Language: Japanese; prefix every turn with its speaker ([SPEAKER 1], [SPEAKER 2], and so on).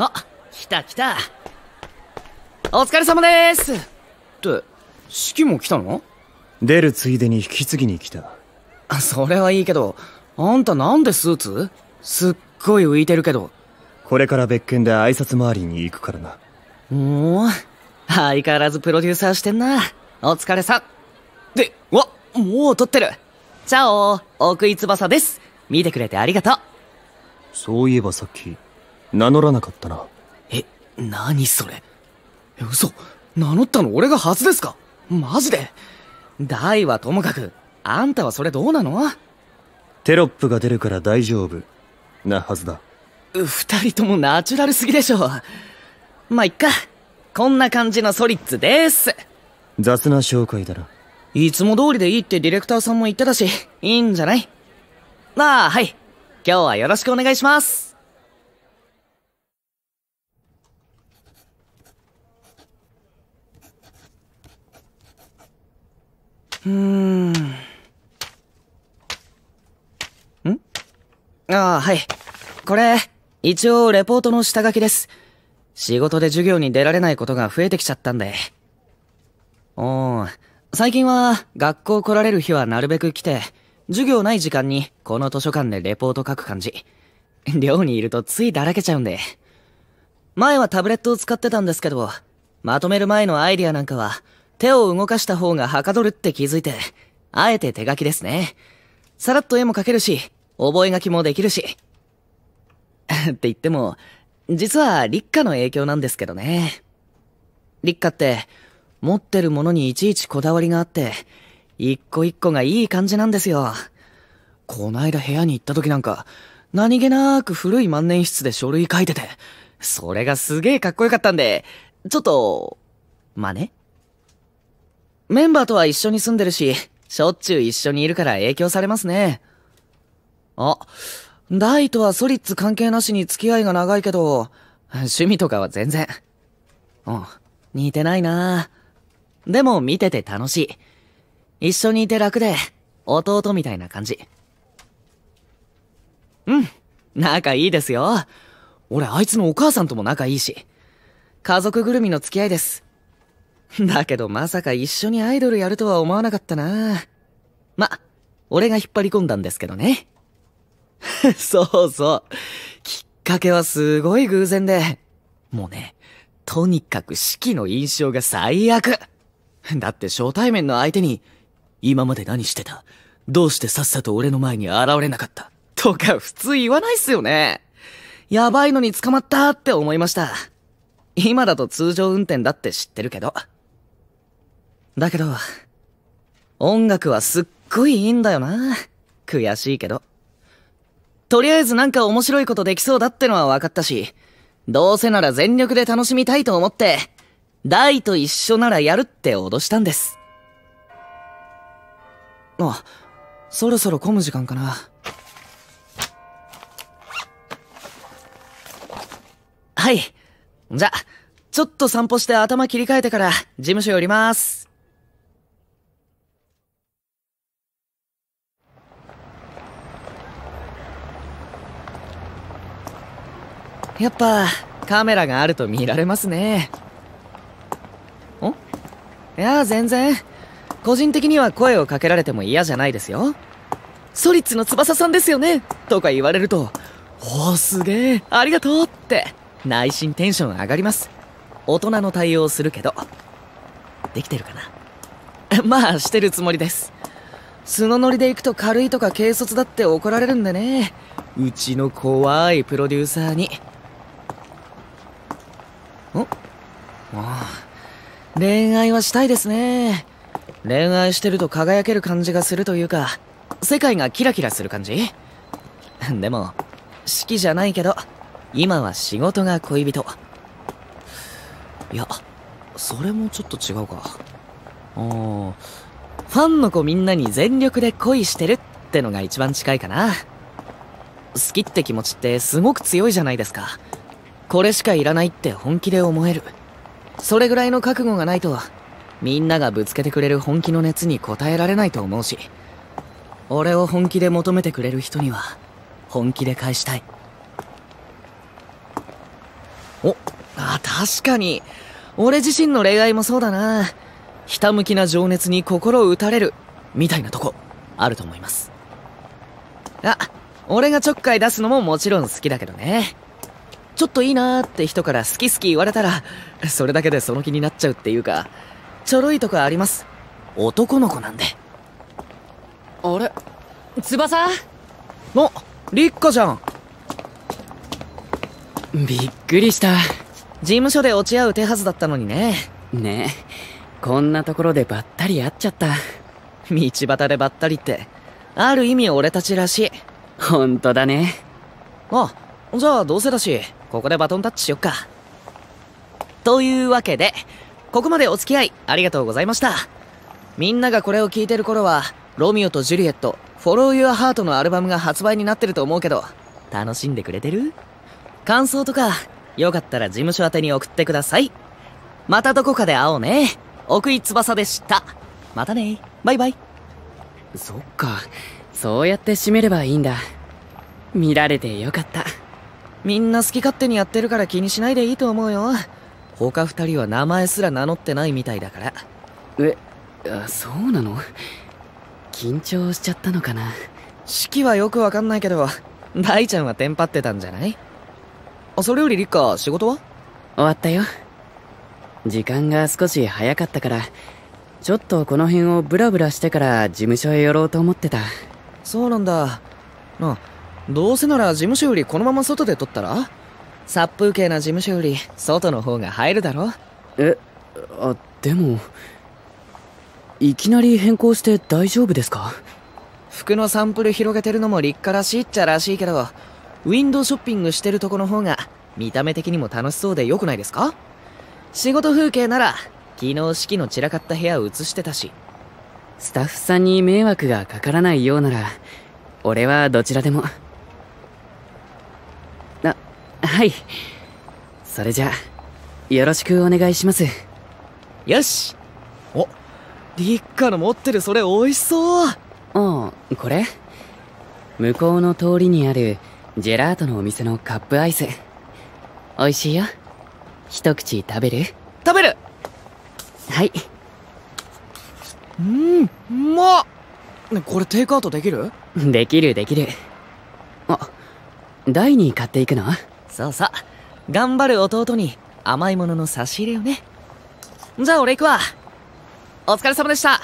[SPEAKER 1] あ来た来たお疲れ様ですって式も来たの出るついでに引き継ぎに来たそれはいいけどあんたなんでスーツすっごい浮いてるけどこれから別件で挨拶回りに行くからなおお相変わらずプロデューサーしてんなお疲れさんでわもう撮ってるチャオ奥井翼です見てくれてありがとうそういえばさっき名乗らなかったなえ何それ嘘名乗ったの俺が初ですかマジで大はともかくあんたはそれどうなのテロップが出るから大丈夫なはずだ二人ともナチュラルすぎでしょまあいっかこんな感じのソリッツです雑な紹介だないつも通りでいいってディレクターさんも言ってたしいいんじゃないああはい今日はよろしくお願いしますうん。んああ、はい。これ、一応レポートの下書きです。仕事で授業に出られないことが増えてきちゃったんで。うー、最近は学校来られる日はなるべく来て、授業ない時間にこの図書館でレポート書く感じ。寮にいるとついだらけちゃうんで。前はタブレットを使ってたんですけど、まとめる前のアイディアなんかは、手を動かした方がはかどるって気づいて、あえて手書きですね。さらっと絵も描けるし、覚書きもできるし。って言っても、実は立夏の影響なんですけどね。立夏って、持ってるものにいちいちこだわりがあって、一個一個がいい感じなんですよ。こないだ部屋に行った時なんか、何気なく古い万年筆で書類書いてて、それがすげえかっこよかったんで、ちょっと、真ね。メンバーとは一緒に住んでるし、しょっちゅう一緒にいるから影響されますね。あ、大とはソリッツ関係なしに付き合いが長いけど、趣味とかは全然。うん、似てないなでも見てて楽しい。一緒にいて楽で、弟みたいな感じ。うん、仲いいですよ。俺あいつのお母さんとも仲いいし。家族ぐるみの付き合いです。だけどまさか一緒にアイドルやるとは思わなかったな。ま、俺が引っ張り込んだんですけどね。そうそう。きっかけはすごい偶然で。もうね、とにかく四季の印象が最悪。だって初対面の相手に、今まで何してたどうしてさっさと俺の前に現れなかったとか普通言わないっすよね。やばいのに捕まったって思いました。今だと通常運転だって知ってるけど。だけど、音楽はすっごいいいんだよな。悔しいけど。とりあえずなんか面白いことできそうだってのは分かったし、どうせなら全力で楽しみたいと思って、大と一緒ならやるって脅したんです。あ、そろそろ混む時間かな。はい。じゃ、ちょっと散歩して頭切り替えてから事務所寄ります。やっぱカメラがあると見られますねんいや全然個人的には声をかけられても嫌じゃないですよソリッツの翼さんですよねとか言われるとおおすげえありがとうって内心テンション上がります大人の対応するけどできてるかな まあしてるつもりです素のノリで行くと軽いとか軽率だって怒られるんでねうちの怖いプロデューサーにああ恋愛はしたいですね恋愛してると輝ける感じがするというか世界がキラキラする感じ でも式じゃないけど今は仕事が恋人いやそれもちょっと違うかあん。ファンの子みんなに全力で恋してるってのが一番近いかな好きって気持ちってすごく強いじゃないですかこれしかいらないって本気で思えるそれぐらいの覚悟がないとみんながぶつけてくれる本気の熱に応えられないと思うし俺を本気で求めてくれる人には本気で返したいおあ確かに俺自身の恋愛もそうだなひたむきな情熱に心を打たれるみたいなとこあると思いますあ俺がちょっかい出すのももちろん好きだけどねちょっといいなーって人から好き好き言われたら、それだけでその気になっちゃうっていうか、ちょろいとこあります。男の子なんで。あれ翼あ、立花じゃん。びっくりした。事務所で落ち合う手はずだったのにね。ねえ、こんなところでばったり会っちゃった。道端でばったりって、ある意味俺たちらしい。ほんとだね。あ、じゃあどうせだし、ここでバトンタッチしよっか。というわけで、ここまでお付き合いありがとうございました。みんながこれを聞いてる頃は、ロミオとジュリエット、フォローユアハートのアルバムが発売になってると思うけど、楽しんでくれてる感想とか、よかったら事務所宛に送ってください。またどこかで会おうね。奥井翼でした。またね。バイバイ。そっか。そうやって締めればいいんだ。見られてよかった。みんな好き勝手にやってるから気にしないでいいと思うよ他二人は名前すら名乗ってないみたいだからえそうなの緊張しちゃったのかな式はよくわかんないけど大ちゃんはテンパってたんじゃないあそれよりリッカ仕事は終わったよ時間が少し早かったからちょっとこの辺をブラブラしてから事務所へ寄ろうと思ってたそうなんだなあどうせなら事務所よりこのまま外で撮ったら殺風景な事務所より外の方が入るだろえあでもいきなり変更して大丈夫ですか服のサンプル広げてるのも立夏らしいっちゃらしいけどウィンドウショッピングしてるとこの方が見た目的にも楽しそうで良くないですか仕事風景なら昨日式の散らかった部屋映してたしスタッフさんに迷惑がかからないようなら俺はどちらでも。はいそれじゃよろしくお願いしますよしお立カの持ってるそれ美味しそうああこれ向こうの通りにあるジェラートのお店のカップアイス美味しいよ一口食べる食べるはいうんうまっこれテイクアウトできるできるできるあ第2買っていくのそうそう頑張る弟に甘いものの差し入れをねじゃあ俺行くわお疲れ様でした